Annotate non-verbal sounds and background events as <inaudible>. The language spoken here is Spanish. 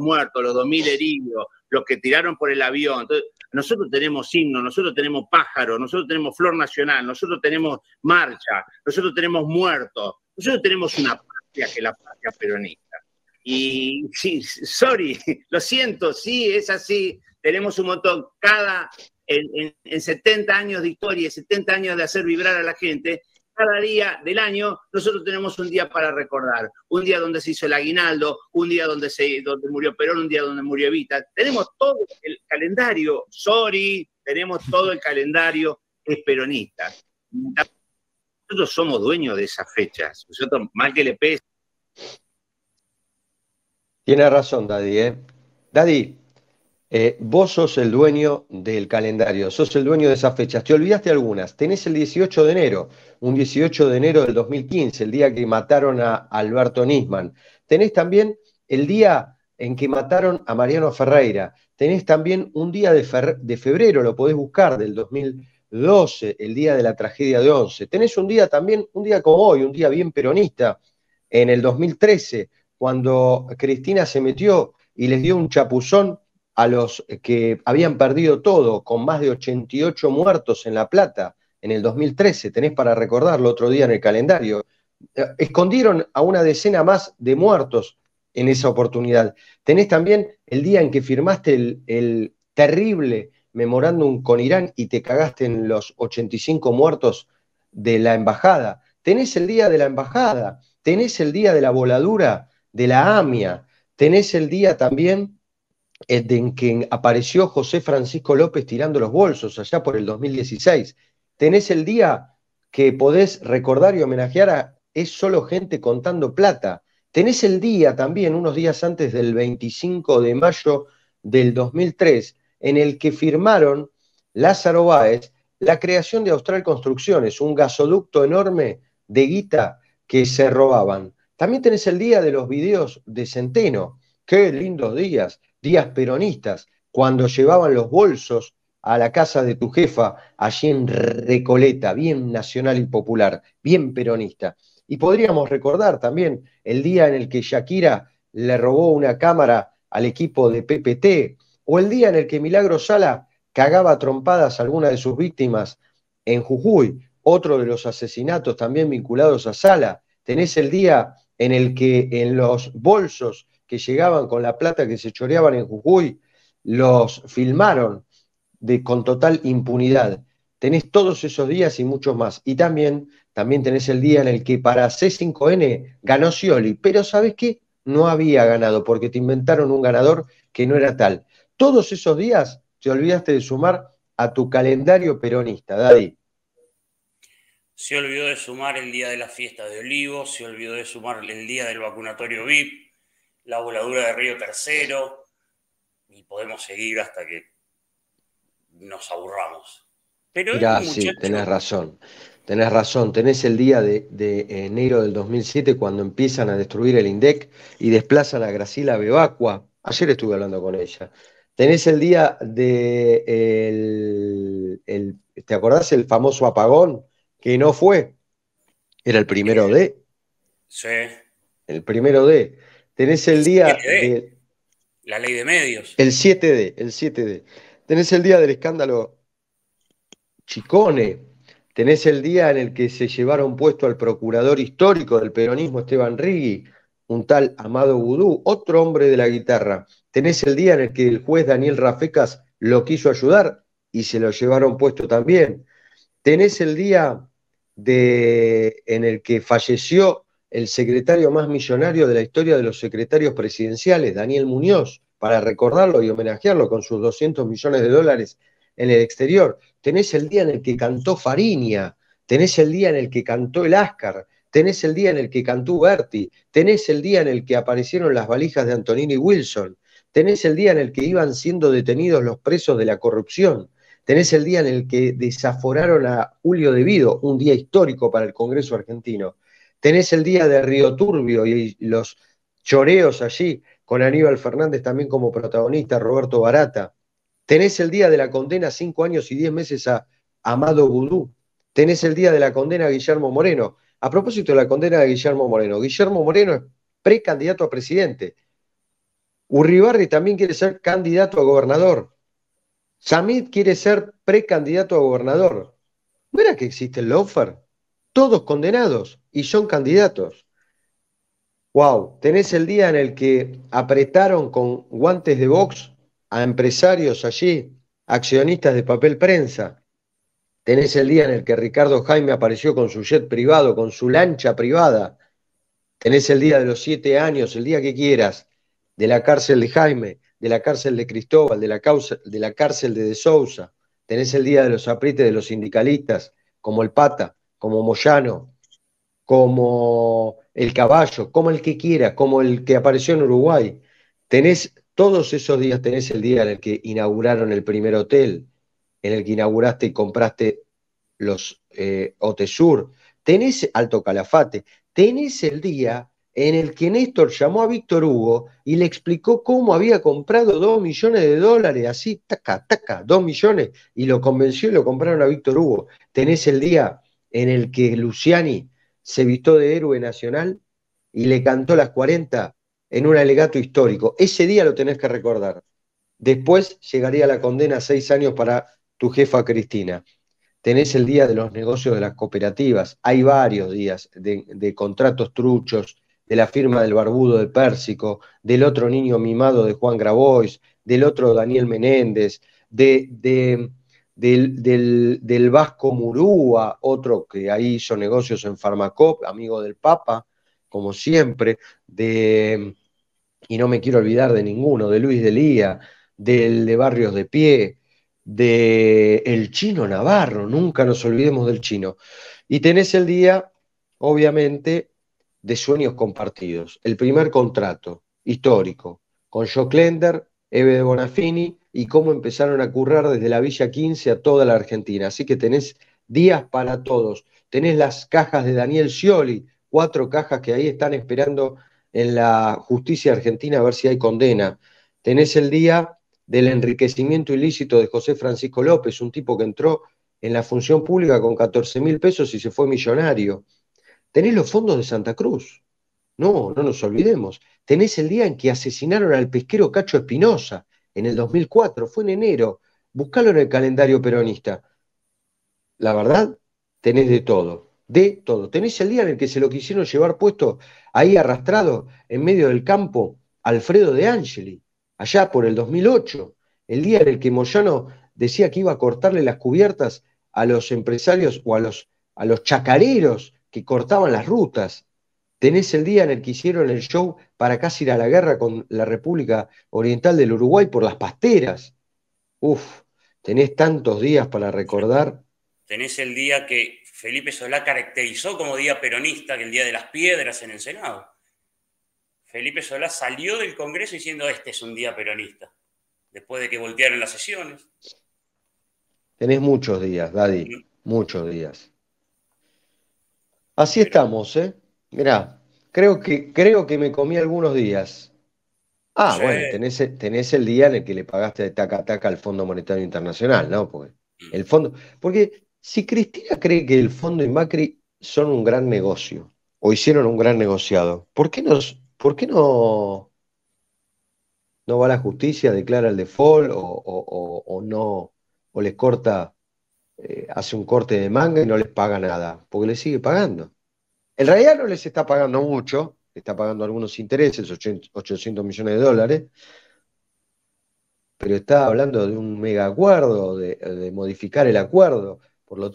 muertos, los 2.000 heridos, los que tiraron por el avión. nosotros tenemos himno, nosotros tenemos pájaro, nosotros tenemos flor nacional, nosotros tenemos marcha, nosotros tenemos muertos, nosotros tenemos una patria que es la patria peronista. Y sí, sorry, <laughs> lo siento, sí, es así, tenemos un montón, cada, en, 70 años de historia, 70 años de hacer vibrar a la gente, cada día del año nosotros tenemos un día para recordar, un día donde se hizo el aguinaldo, un día donde, se, donde murió Perón, un día donde murió Evita. Tenemos todo el calendario, sorry, tenemos todo el calendario es peronista. Nosotros somos dueños de esas fechas, nosotros mal que le pese. Tiene razón, Daddy. ¿eh? Daddy, eh, vos sos el dueño del calendario, sos el dueño de esas fechas. Te olvidaste algunas. Tenés el 18 de enero, un 18 de enero del 2015, el día que mataron a Alberto Nisman. Tenés también el día en que mataron a Mariano Ferreira. Tenés también un día de, febrero, lo podés buscar, del 2012, el día de la tragedia de 11. Tenés un día también, un día como hoy, un día bien peronista, en el 2013, cuando Cristina se metió y les dio un chapuzón a los que habían perdido todo, con más de 88 muertos en La Plata en el 2013, tenés para recordarlo otro día en el calendario, eh, escondieron a una decena más de muertos en esa oportunidad. Tenés también el día en que firmaste el, terrible memorándum con Irán y te cagaste en los 85 muertos de la embajada. Tenés el día de la embajada, tenés el día de la voladura de la AMIA, tenés el día también en que apareció José Francisco López tirando los bolsos allá por el 2016. Tenés el día que podés recordar y homenajear a es solo gente contando plata. Tenés el día también, unos días antes del 25 de mayo del 2003, en el que firmaron Lázaro Báez la creación de Austral Construcciones, un gasoducto enorme de guita que se robaban. También tenés el día de los videos de Centeno. Qué lindos días días peronistas, cuando llevaban los bolsos a la casa de tu jefa, allí en Recoleta, bien nacional y popular, bien peronista. Y podríamos recordar también el día en el que Shakira le robó una cámara al equipo de PPT, o el día en el que Milagro Sala cagaba trompadas a alguna de sus víctimas en Jujuy, otro de los asesinatos también vinculados a Sala. Tenés el día en el que en los bolsos que llegaban con la plata que se choreaban en Jujuy, los filmaron de, con total impunidad. Tenés todos esos días y muchos más. Y también, también tenés el día en el que para C5N ganó Scioli, pero ¿sabes qué? No había ganado porque te inventaron un ganador que no era tal. Todos esos días te olvidaste de sumar a tu calendario peronista, Daddy. Se olvidó de sumar el día de la fiesta de Olivos, se olvidó de sumar el día del vacunatorio VIP, la voladura de Río Tercero, y podemos seguir hasta que nos aburramos. Pero ya sí, tenés razón. Tenés razón, tenés el día de, enero del 2007 cuando empiezan a destruir el INDEC y desplazan a Gracila Bebacua. Ayer estuve hablando con ella. Tenés el día de... El, ¿Te acordás el famoso apagón que no fue? Era el primero de... Sí. El primero de... Tenés el día. De, la ley de medios. El 7D, el 7D. Tenés el día del escándalo Chicone. Tenés el día en el que se llevaron puesto al procurador histórico del peronismo, Esteban rigui un tal Amado Vudú, otro hombre de la guitarra. Tenés el día en el que el juez Daniel Rafecas lo quiso ayudar y se lo llevaron puesto también. Tenés el día de, en el que falleció el secretario más millonario de la historia de los secretarios presidenciales, Daniel Muñoz, para recordarlo y homenajearlo con sus 200 millones de dólares en el exterior. Tenés el día en el que cantó Farinia, tenés el día en el que cantó el Áscar, tenés el día en el que cantó Berti, tenés el día en el que aparecieron las valijas de Antonini Wilson, tenés el día en el que iban siendo detenidos los presos de la corrupción, tenés el día en el que desaforaron a Julio De Vido, un día histórico para el Congreso argentino. Tenés el día de Río Turbio y los choreos allí, con Aníbal Fernández también como protagonista, Roberto Barata. Tenés el día de la condena, cinco años y diez meses a Amado Gudú. Tenés el día de la condena a Guillermo Moreno. A propósito de la condena de Guillermo Moreno, Guillermo Moreno es precandidato a presidente. Urribarri también quiere ser candidato a gobernador. Samit quiere ser precandidato a gobernador. ¿No que existe el lawfare? Todos condenados y son candidatos. Wow, tenés el día en el que apretaron con guantes de box a empresarios allí, accionistas de papel prensa. Tenés el día en el que Ricardo Jaime apareció con su jet privado, con su lancha privada. Tenés el día de los siete años, el día que quieras, de la cárcel de Jaime, de la cárcel de Cristóbal, de la, de la cárcel de De Sousa. Tenés el día de los aprietes de los sindicalistas, como el Pata, como Moyano, como el caballo, como el que quiera, como el que apareció en Uruguay. Tenés todos esos días, tenés el día en el que inauguraron el primer hotel, en el que inauguraste y compraste los eh, tenés Alto Calafate, tenés el día en el que Néstor llamó a Víctor Hugo y le explicó cómo había comprado dos millones de dólares, así, taca, taca, dos millones, y lo convenció y lo compraron a Víctor Hugo. Tenés el día en el que Luciani se vistió de héroe nacional y le cantó las 40 en un alegato histórico. Ese día lo tenés que recordar. Después llegaría la condena a seis años para tu jefa Cristina. Tenés el día de los negocios de las cooperativas. Hay varios días de, contratos truchos, de la firma del barbudo de Pérsico, del otro niño mimado de Juan Grabois, del otro Daniel Menéndez, de, de del, Vasco Murúa, otro que ahí hizo negocios en Farmacop, amigo del Papa, como siempre, de, y no me quiero olvidar de ninguno, de Luis de Lía, del de Barrios de Pie, de el chino Navarro, nunca nos olvidemos del chino. Y tenés el día, obviamente, de sueños compartidos, el primer contrato histórico con Joe Eve de Bonafini, y cómo empezaron a currar desde la Villa 15 a toda la Argentina. Así que tenés días para todos. Tenés las cajas de Daniel Scioli, cuatro cajas que ahí están esperando en la justicia argentina a ver si hay condena. Tenés el día del enriquecimiento ilícito de José Francisco López, un tipo que entró en la función pública con 14 mil pesos y se fue millonario. Tenés los fondos de Santa Cruz. No, no nos olvidemos. Tenés el día en que asesinaron al pesquero Cacho Espinosa, en el 2004, fue en enero. Buscalo en el calendario peronista. La verdad, tenés de todo, de todo. Tenés el día en el que se lo quisieron llevar puesto ahí arrastrado en medio del campo Alfredo de Angeli, allá por el 2008, el día en el que Moyano decía que iba a cortarle las cubiertas a los empresarios o a los, a los chacareros que cortaban las rutas tenés el día en el que hicieron el show para casi ir a la guerra con la República Oriental del Uruguay por las pasteras. Uf, tenés tantos días para recordar. Tenés el día que Felipe Solá caracterizó como día peronista, que el día de las piedras en el Senado. Felipe Solá salió del Congreso diciendo este es un día peronista, después de que voltearon las sesiones. Tenés muchos días, Daddy, mm. muchos días. Así estamos, ¿eh? Mirá, creo que, creo que me comí algunos días. Ah, bueno, tenés, el día en el que le pagaste de taca taca al Fondo Monetario Internacional, ¿no? Porque mm. el fondo, porque si Cristina cree que el fondo y Macri son un gran negocio o hicieron un gran negociado, ¿por qué no? por qué no, no va a la justicia, declara el default o, o, no, o les corta, eh, hace un corte de manga y no les paga nada, porque le sigue pagando. En realidad no les está pagando mucho, está pagando algunos intereses, 800 millones de dólares, pero está hablando de un mega acuerdo, de, modificar el acuerdo. Por lo tanto,